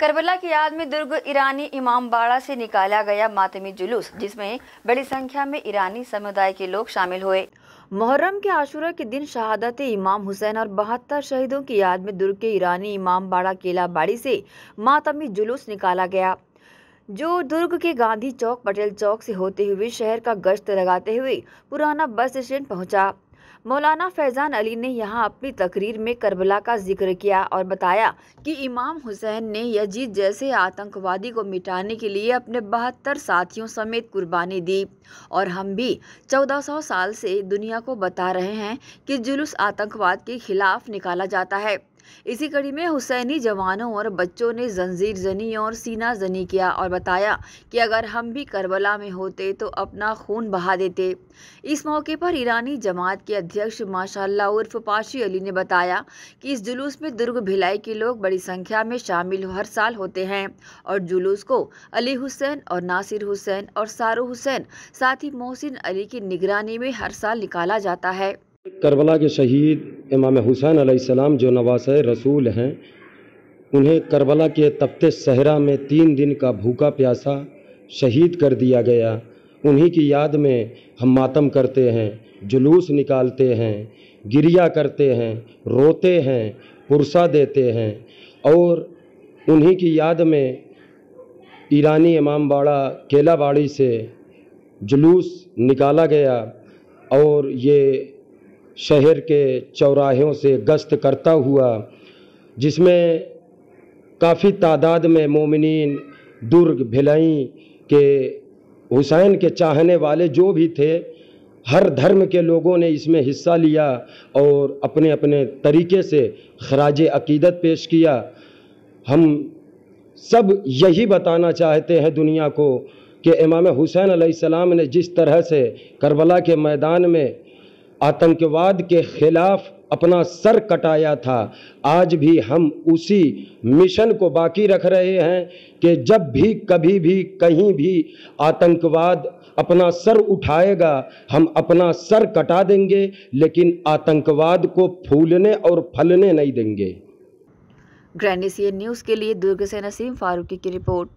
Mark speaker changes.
Speaker 1: Karbala की याद में दुर्ग ईरानी इमाम बाड़ा से निकाला गया मातमी जुलूस जिसमें बड़ी संख्या में ईरानी समुदाय के लोग शामिल हुए मुहर्रम के आशुरा के दिन शहादत इमाम हुसैन और बहत्तर शहीदों की याद में दुर्ग के ईरानी इमाम बाड़ा केला बाड़ी से मातमी जुलूस निकाला गया जो दुर्ग के गांधी चौक पटेल चौक से होते हुए शहर का गश्त लगाते हुए पुराना बस स्टैंड पहुंचा मौलाना फैज़ान अली ने यहाँ अपनी तकरीर में करबला का जिक्र किया और बताया कि इमाम हुसैन ने यजीद जैसे आतंकवादी को मिटाने के लिए अपने बहत्तर साथियों समेत कुर्बानी दी और हम भी 1400 साल से दुनिया को बता रहे हैं कि जुलूस आतंकवाद के खिलाफ निकाला जाता है इसी कड़ी में हुसैनी जवानों और बच्चों ने जंजीर जनी और सीना जनी किया और बताया कि अगर हम भी करबला में होते तो अपना खून बहा देते इस मौके पर ईरानी जमात के अध्यक्ष माशाल्लाह उर्फ पाशी अली ने बताया कि इस जुलूस में दुर्ग भिलाई के लोग बड़ी संख्या में शामिल हर साल होते हैं और जुलूस को अली हुसैन और नासिर हुसैन और सारू हुसैन साथ ही मोहसिन अली की निगरानी में हर साल निकाला जाता है
Speaker 2: करबला के शहीद इमाम हुसैन सलाम जो नवास रसूल हैं उन्हें करबला के तपते सहरा में तीन दिन का भूखा प्यासा शहीद कर दिया गया उन्हीं की याद में हम मातम करते हैं जुलूस निकालते हैं गिरिया करते हैं रोते हैं पुरसा देते हैं और उन्हीं की याद में ईरानी इमामबाड़ा केलाबाड़ी से जुलूस निकाला गया और ये शहर के चौराहों से गश्त करता हुआ जिसमें काफ़ी तादाद में मोमिन दुर्ग भिलई के हुसैन के चाहने वाले जो भी थे हर धर्म के लोगों ने इसमें हिस्सा लिया और अपने अपने तरीके से खराज अकीदत पेश किया हम सब यही बताना चाहते हैं दुनिया को कि इमाम हुसैन सलाम ने जिस तरह से करबला के मैदान में आतंकवाद के खिलाफ अपना सर कटाया था आज भी हम उसी मिशन को बाकी रख रहे हैं कि जब भी कभी भी कहीं भी आतंकवाद अपना सर उठाएगा हम अपना सर कटा देंगे लेकिन आतंकवाद को फूलने और फलने नहीं देंगे
Speaker 1: ग्रैंड न्यूज़ के लिए दुर्ग से नसीम फारूकी की रिपोर्ट